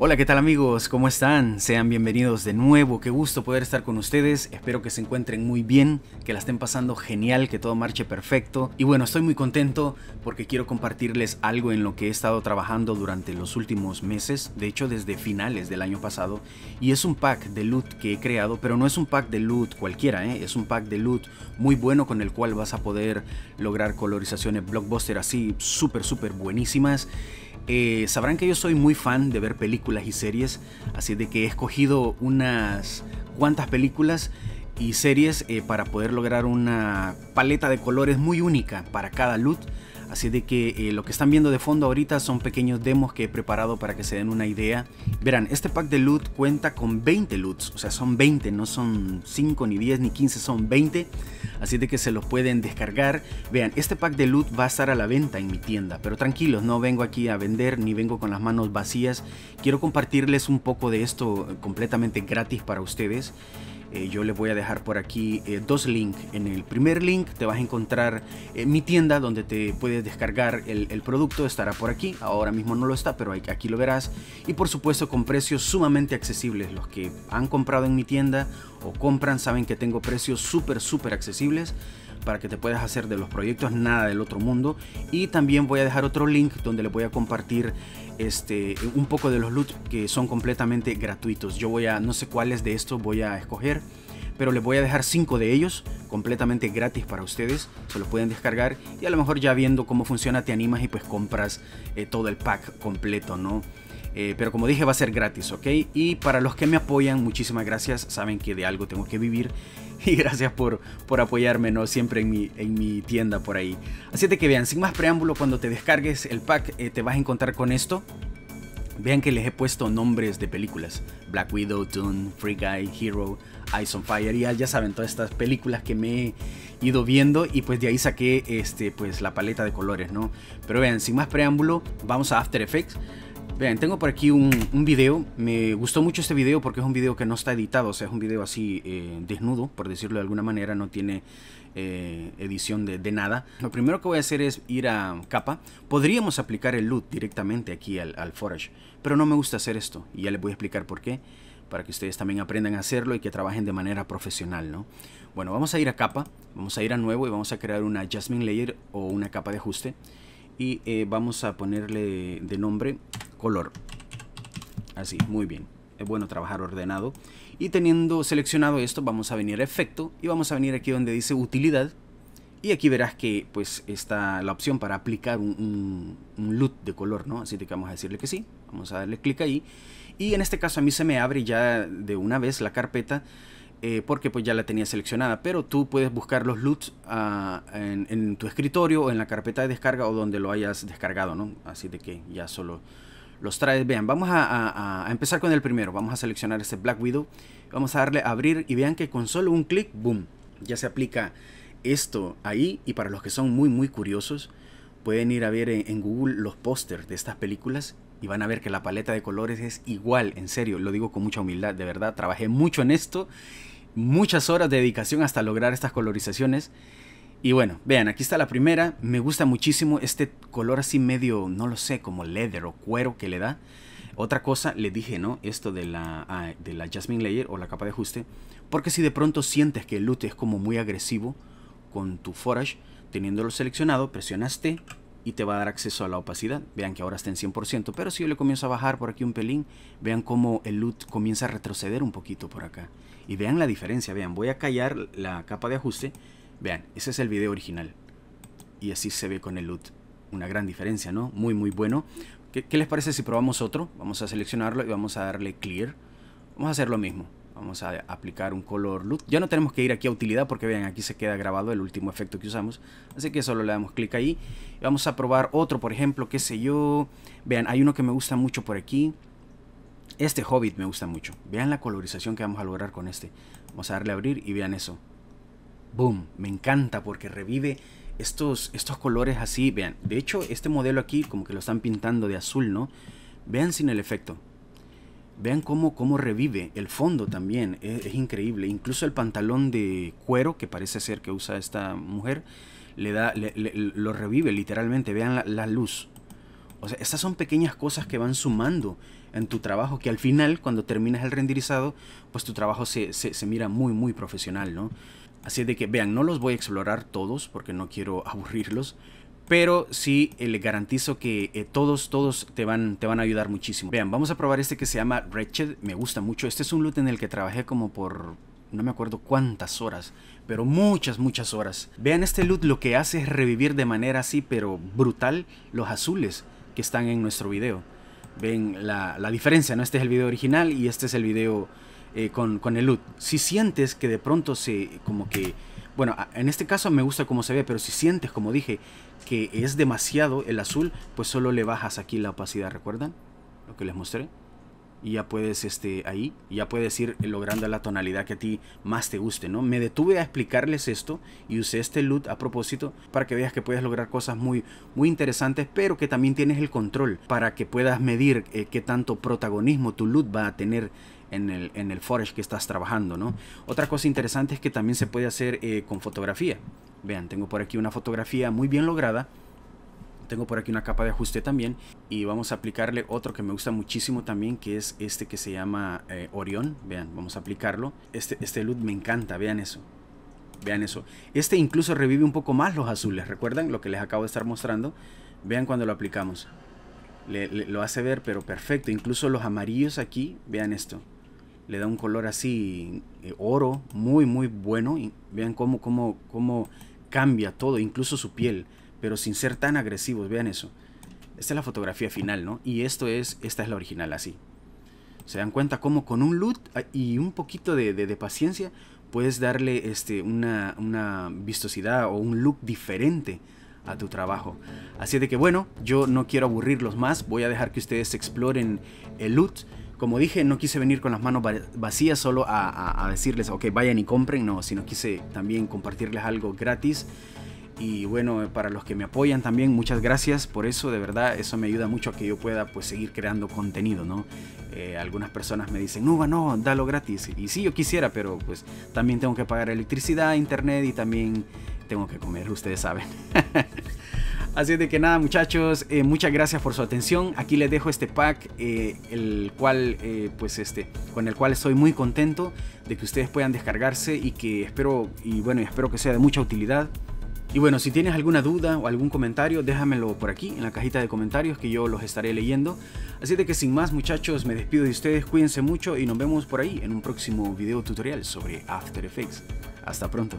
Hola, ¿qué tal amigos? ¿Cómo están? Sean bienvenidos de nuevo. Qué gusto poder estar con ustedes. Espero que se encuentren muy bien, que la estén pasando genial, que todo marche perfecto. Y bueno, estoy muy contento porque quiero compartirles algo en lo que he estado trabajando durante los últimos meses, de hecho desde finales del año pasado. Y es un pack de loot que he creado, pero no es un pack de loot cualquiera, ¿eh? es un pack de loot muy bueno con el cual vas a poder lograr colorizaciones blockbuster así súper, súper buenísimas. Eh, sabrán que yo soy muy fan de ver películas y series, así de que he escogido unas cuantas películas y series eh, para poder lograr una paleta de colores muy única para cada loot Así de que eh, lo que están viendo de fondo ahorita son pequeños demos que he preparado para que se den una idea. Verán, este pack de loot cuenta con 20 loots, o sea, son 20, no son 5, ni 10, ni 15, son 20. Así de que se los pueden descargar. Vean, este pack de loot va a estar a la venta en mi tienda, pero tranquilos, no vengo aquí a vender ni vengo con las manos vacías. Quiero compartirles un poco de esto completamente gratis para ustedes. Eh, yo les voy a dejar por aquí eh, dos links. En el primer link te vas a encontrar eh, mi tienda donde te puedes descargar el, el, producto. Estará por aquí. Ahora mismo no lo está, pero aquí lo verás. Y por supuesto con precios sumamente accesibles. Los que han comprado en mi tienda o compran saben que tengo precios súper, súper accesibles para que te puedas hacer de los proyectos nada del otro mundo. Y también voy a dejar otro link donde les voy a compartir este, un poco de los loot que son completamente gratuitos. Yo voy a, no sé cuáles de estos voy a escoger, pero les voy a dejar 5 de ellos completamente gratis para ustedes. Se los pueden descargar y a lo mejor ya viendo cómo funciona te animas y pues compras eh, todo el pack completo, ¿no? Eh, pero como dije, va a ser gratis, ¿ok? Y para los que me apoyan, muchísimas gracias. Saben que de algo tengo que vivir. Y gracias por, por apoyarme, ¿no? Siempre en mi, en mi tienda por ahí. Así que vean, sin más preámbulo, cuando te descargues el pack, eh, te vas a encontrar con esto. Vean que les he puesto nombres de películas. Black Widow, Dune, Free Guy, Hero, Eyes on Fire. Y ya saben, todas estas películas que me he ido viendo. Y pues de ahí saqué este, pues, la paleta de colores, ¿no? Pero vean, sin más preámbulo, vamos a After Effects. Vean, tengo por aquí un, video. Me gustó mucho este video porque es un video que no está editado. O sea, es un video así eh, desnudo, por decirlo de alguna manera. No tiene eh, edición de, nada. Lo primero que voy a hacer es ir a capa. Podríamos aplicar el loot directamente aquí al, forage. Pero no me gusta hacer esto. Y ya les voy a explicar por qué. Para que ustedes también aprendan a hacerlo y que trabajen de manera profesional, ¿no? Bueno, vamos a ir a capa. Vamos a ir a nuevo y vamos a crear una Jasmine layer o una capa de ajuste. Y eh, vamos a ponerle de nombre color. Así, muy bien. Es bueno trabajar ordenado. Y teniendo seleccionado esto, vamos a venir a efecto y vamos a venir aquí donde dice utilidad. Y aquí verás que pues está la opción para aplicar un, un, loot de color, ¿no? Así que vamos a decirle que sí. Vamos a darle clic ahí. Y en este caso a mí se me abre ya de una vez la carpeta. Eh, porque pues ya la tenía seleccionada, pero tú puedes buscar los loots ah, en, en, tu escritorio o en la carpeta de descarga o donde lo hayas descargado, ¿no? Así de que ya solo los traes. Vean, vamos a, empezar con el primero. Vamos a seleccionar este Black Widow. Vamos a darle a abrir y vean que con solo un clic, boom, ya se aplica esto ahí. Y para los que son muy, muy curiosos, pueden ir a ver en, Google los pósters de estas películas y van a ver que la paleta de colores es igual. En serio, lo digo con mucha humildad, de verdad. Trabajé mucho en esto. Muchas horas de dedicación hasta lograr estas colorizaciones y bueno, vean, aquí está la primera. Me gusta muchísimo este color así medio, no lo sé, como leather o cuero que le da. Otra cosa, le dije, ¿no? Esto de la, ah, de la Jasmine Layer o la capa de ajuste. Porque si de pronto sientes que el loot es como muy agresivo con tu forage, teniéndolo seleccionado, presionaste y te va a dar acceso a la opacidad. Vean que ahora está en 100%, pero si yo le comienzo a bajar por aquí un pelín, vean cómo el loot comienza a retroceder un poquito por acá. Y vean la diferencia, vean, voy a callar la capa de ajuste Vean, ese es el video original. Y así se ve con el LUT. Una gran diferencia, ¿no? Muy, muy bueno. ¿Qué, les parece si probamos otro? Vamos a seleccionarlo y vamos a darle clear. Vamos a hacer lo mismo. Vamos a aplicar un color LUT. Ya no tenemos que ir aquí a utilidad porque vean, aquí se queda grabado el último efecto que usamos. Así que solo le damos clic ahí. vamos a probar otro, por ejemplo, qué sé yo. Vean, hay uno que me gusta mucho por aquí. Este Hobbit me gusta mucho. Vean la colorización que vamos a lograr con este. Vamos a darle a abrir y vean eso boom, me encanta porque revive estos, estos colores así, vean, de hecho este modelo aquí como que lo están pintando de azul, ¿no? Vean sin el efecto, vean cómo, cómo revive el fondo también, e, es, increíble, incluso el pantalón de cuero que parece ser que usa esta mujer, le da, lo revive literalmente, vean la, luz. O sea, estas son pequeñas cosas que van sumando en tu trabajo que al final, cuando terminas el renderizado, pues tu trabajo se, se, mira muy, muy profesional, ¿no? Así de que vean, no los voy a explorar todos porque no quiero aburrirlos, pero sí eh, les garantizo que eh, todos, todos te van, te van a ayudar muchísimo. Vean, vamos a probar este que se llama Wretched, me gusta mucho. Este es un loot en el que trabajé como por no me acuerdo cuántas horas, pero muchas, muchas horas. Vean este loot, lo que hace es revivir de manera así, pero brutal, los azules que están en nuestro video. Ven la, la diferencia, ¿no? Este es el video original y este es el video eh, con, con, el LUT. Si sientes que de pronto se como que, bueno, en este caso me gusta como se ve, pero si sientes, como dije, que es demasiado el azul, pues solo le bajas aquí la opacidad, ¿recuerdan? Lo que les mostré y ya puedes este ahí ya puedes ir logrando la tonalidad que a ti más te guste no me detuve a explicarles esto y usé este loot a propósito para que veas que puedes lograr cosas muy muy interesantes pero que también tienes el control para que puedas medir eh, qué tanto protagonismo tu loot va a tener en el, en el que estás trabajando, ¿no? Otra cosa interesante es que también se puede hacer eh, con fotografía. Vean, tengo por aquí una fotografía muy bien lograda tengo por aquí una capa de ajuste también y vamos a aplicarle otro que me gusta muchísimo también que es este que se llama eh, Orión. Vean, vamos a aplicarlo. Este, este me encanta, vean eso. Vean eso. Este incluso revive un poco más los azules. ¿Recuerdan lo que les acabo de estar mostrando? Vean cuando lo aplicamos. lo hace ver pero perfecto. Incluso los amarillos aquí, vean esto. Le da un color así eh, oro, muy muy bueno. Y vean cómo, cómo, cómo cambia todo, incluso su piel pero sin ser tan agresivos, vean eso. Esta es la fotografía final, ¿no? Y esto es, esta es la original, así. Se dan cuenta cómo con un loot ah, y un poquito de, paciencia puedes darle este, una, vistosidad o un look diferente a tu trabajo. Así de que bueno, yo no quiero aburrirlos más, voy a dejar que ustedes exploren el loot. Como dije, no quise venir con las manos vacías solo a, a decirles, ok, vayan y compren, no, sino quise también compartirles algo gratis y bueno, para los que me apoyan también, muchas gracias por eso, de verdad, eso me ayuda mucho a que yo pueda pues seguir creando contenido, ¿no? Eh, algunas personas me dicen, no, no, dalo gratis. Y sí, yo quisiera, pero pues también tengo que pagar electricidad, internet y también tengo que comer, ustedes saben. Así de que nada muchachos, eh, muchas gracias por su atención. Aquí les dejo este pack, eh, el cual, pues este, con el cual estoy muy contento de que ustedes puedan descargarse y que espero y bueno, espero que sea de mucha utilidad. Y bueno, si tienes alguna duda o algún comentario, déjamelo por aquí en la cajita de comentarios que yo los estaré leyendo. Así de que sin más muchachos, me despido de ustedes, cuídense mucho y nos vemos por ahí en un próximo video tutorial sobre After Effects. Hasta pronto.